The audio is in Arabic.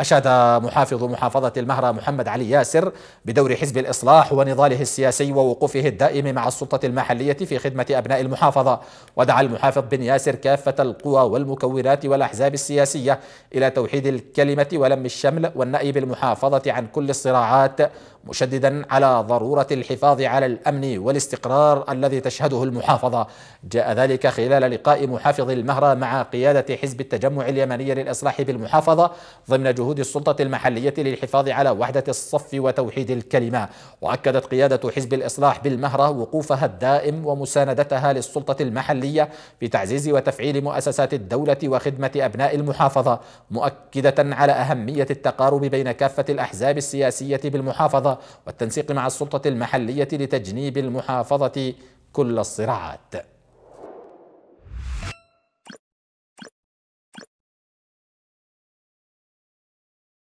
أشاد محافظ محافظة المهرة محمد علي ياسر بدور حزب الإصلاح ونضاله السياسي ووقوفه الدائم مع السلطة المحلية في خدمة أبناء المحافظة ودعا المحافظ بن ياسر كافة القوى والمكونات والأحزاب السياسية إلى توحيد الكلمة ولم الشمل والنأي بالمحافظة عن كل الصراعات مشددا على ضرورة الحفاظ على الأمن والاستقرار الذي تشهده المحافظة جاء ذلك خلال لقاء محافظ المهرة مع قيادة حزب التجمع اليمني للإصلاح بالمحافظة ضمن جهود جهود السلطة المحلية للحفاظ على وحدة الصف وتوحيد الكلمة وأكدت قيادة حزب الإصلاح بالمهرة وقوفها الدائم ومساندتها للسلطة المحلية في تعزيز وتفعيل مؤسسات الدولة وخدمة أبناء المحافظة مؤكدة على أهمية التقارب بين كافة الأحزاب السياسية بالمحافظة والتنسيق مع السلطة المحلية لتجنيب المحافظة كل الصراعات